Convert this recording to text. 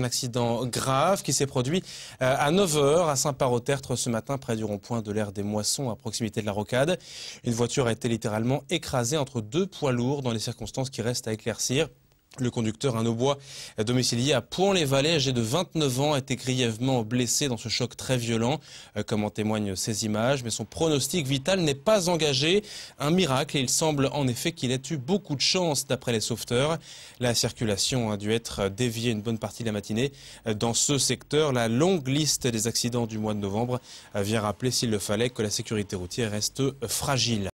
un accident grave qui s'est produit euh, à 9h à saint tertre ce matin près du rond-point de l'air des Moissons à proximité de la Rocade. Une voiture a été littéralement écrasée entre deux poids lourds dans les circonstances qui restent à éclaircir. Le conducteur, un bois domicilié à Pont-les-Vallées, âgé de 29 ans, a été grièvement blessé dans ce choc très violent, euh, comme en témoignent ces images. Mais son pronostic vital n'est pas engagé. Un miracle, et il semble en effet qu'il ait eu beaucoup de chance, d'après les sauveteurs. La circulation a dû être déviée une bonne partie de la matinée euh, dans ce secteur. La longue liste des accidents du mois de novembre euh, vient rappeler, s'il le fallait, que la sécurité routière reste fragile.